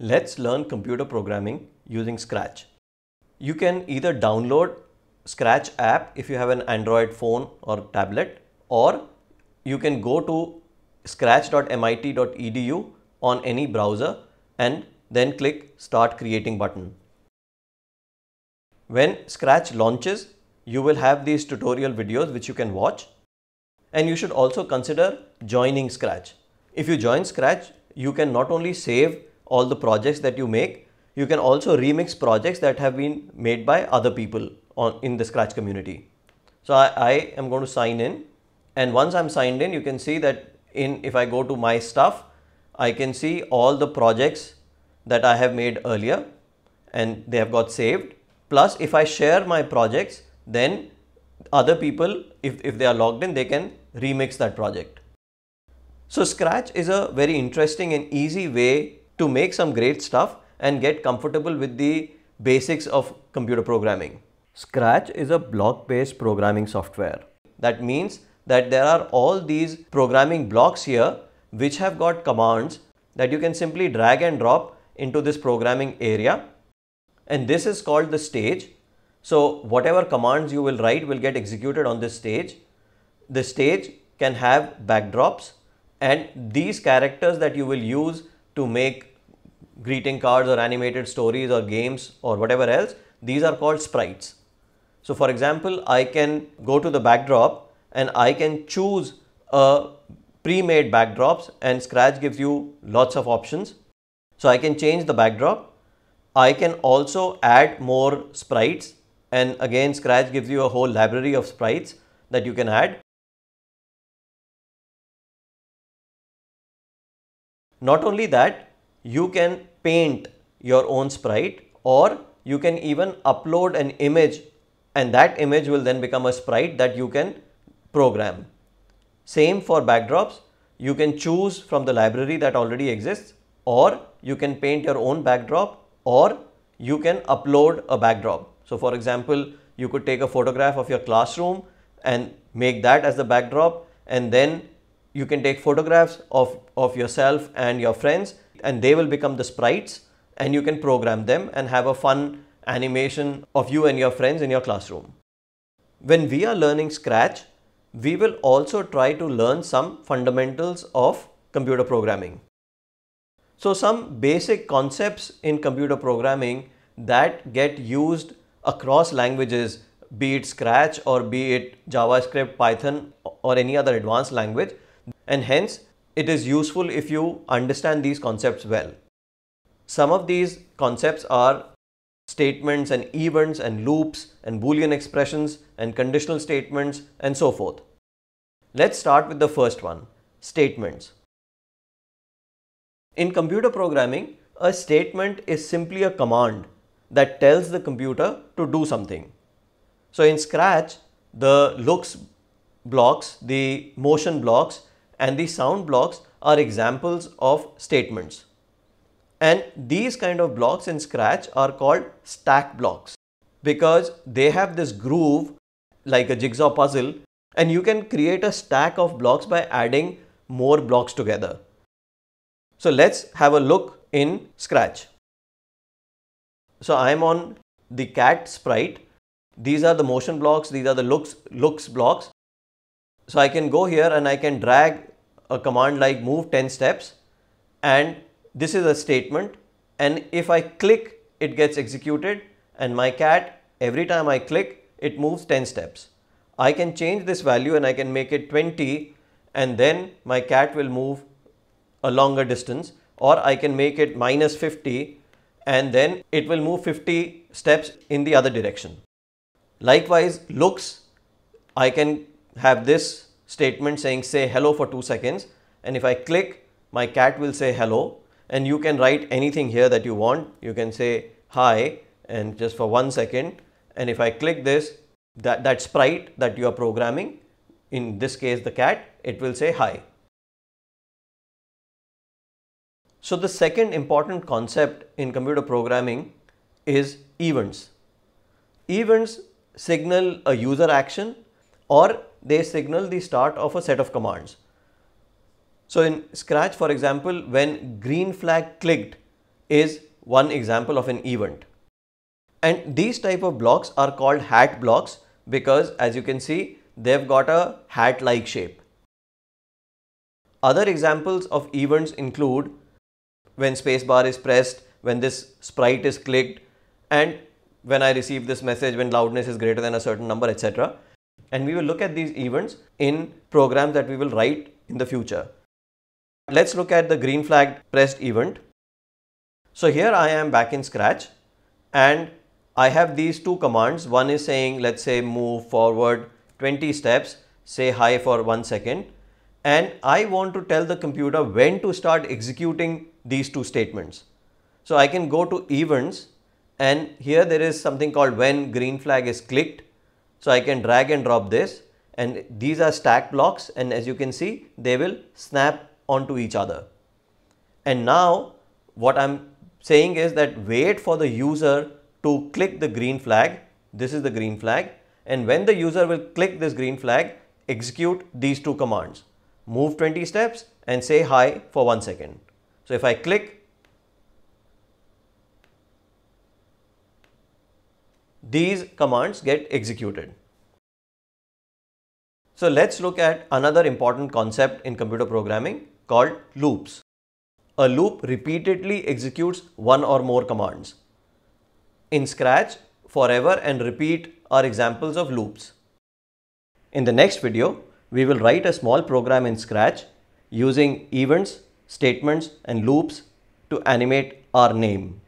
Let's learn computer programming using Scratch. You can either download Scratch app if you have an Android phone or tablet or you can go to scratch.mit.edu on any browser and then click start creating button. When Scratch launches, you will have these tutorial videos which you can watch and you should also consider joining Scratch. If you join Scratch, you can not only save all the projects that you make. You can also remix projects that have been made by other people on, in the Scratch community. So I, I am going to sign in and once I'm signed in, you can see that in if I go to my stuff, I can see all the projects that I have made earlier and they have got saved. Plus if I share my projects, then other people, if, if they are logged in, they can remix that project. So Scratch is a very interesting and easy way to make some great stuff and get comfortable with the basics of computer programming. Scratch is a block-based programming software. That means that there are all these programming blocks here which have got commands that you can simply drag and drop into this programming area. And this is called the stage. So whatever commands you will write will get executed on this stage. The stage can have backdrops and these characters that you will use to make greeting cards or animated stories or games or whatever else, these are called sprites. So for example, I can go to the backdrop and I can choose a pre-made backdrops and Scratch gives you lots of options. So I can change the backdrop. I can also add more sprites and again Scratch gives you a whole library of sprites that you can add. Not only that, you can paint your own sprite or you can even upload an image and that image will then become a sprite that you can program. Same for backdrops, you can choose from the library that already exists or you can paint your own backdrop or you can upload a backdrop. So for example, you could take a photograph of your classroom and make that as the backdrop and then you can take photographs of, of yourself and your friends and they will become the sprites and you can program them and have a fun animation of you and your friends in your classroom. When we are learning Scratch, we will also try to learn some fundamentals of computer programming. So some basic concepts in computer programming that get used across languages, be it Scratch or be it JavaScript, Python or any other advanced language and hence it is useful if you understand these concepts well. Some of these concepts are statements and events and loops and boolean expressions and conditional statements and so forth. Let's start with the first one, statements. In computer programming, a statement is simply a command that tells the computer to do something. So in Scratch, the looks blocks, the motion blocks and the sound blocks are examples of statements. And these kind of blocks in Scratch are called stack blocks because they have this groove like a jigsaw puzzle and you can create a stack of blocks by adding more blocks together. So let's have a look in Scratch. So I'm on the cat sprite. These are the motion blocks, these are the looks, looks blocks so I can go here and I can drag a command like move 10 steps and this is a statement and if I click it gets executed and my cat every time I click it moves 10 steps. I can change this value and I can make it 20 and then my cat will move a longer distance or I can make it minus 50 and then it will move 50 steps in the other direction. Likewise looks I can have this statement saying say hello for 2 seconds and if I click my cat will say hello and you can write anything here that you want. You can say hi and just for 1 second and if I click this that, that sprite that you are programming in this case the cat it will say hi. So the second important concept in computer programming is events. Events signal a user action or they signal the start of a set of commands. So in Scratch, for example, when green flag clicked is one example of an event. And these type of blocks are called hat blocks because as you can see, they've got a hat-like shape. Other examples of events include when spacebar is pressed, when this sprite is clicked, and when I receive this message when loudness is greater than a certain number, etc. And we will look at these events in programs that we will write in the future. Let's look at the green flag pressed event. So here I am back in Scratch and I have these two commands. One is saying, let's say move forward 20 steps, say hi for one second. And I want to tell the computer when to start executing these two statements. So I can go to events and here there is something called when green flag is clicked so I can drag and drop this and these are stacked blocks and as you can see they will snap onto each other. And now what I'm saying is that wait for the user to click the green flag. This is the green flag and when the user will click this green flag execute these two commands move 20 steps and say hi for one second. So if I click these commands get executed. So let's look at another important concept in computer programming called loops. A loop repeatedly executes one or more commands. In Scratch, forever and repeat are examples of loops. In the next video, we will write a small program in Scratch using events, statements and loops to animate our name.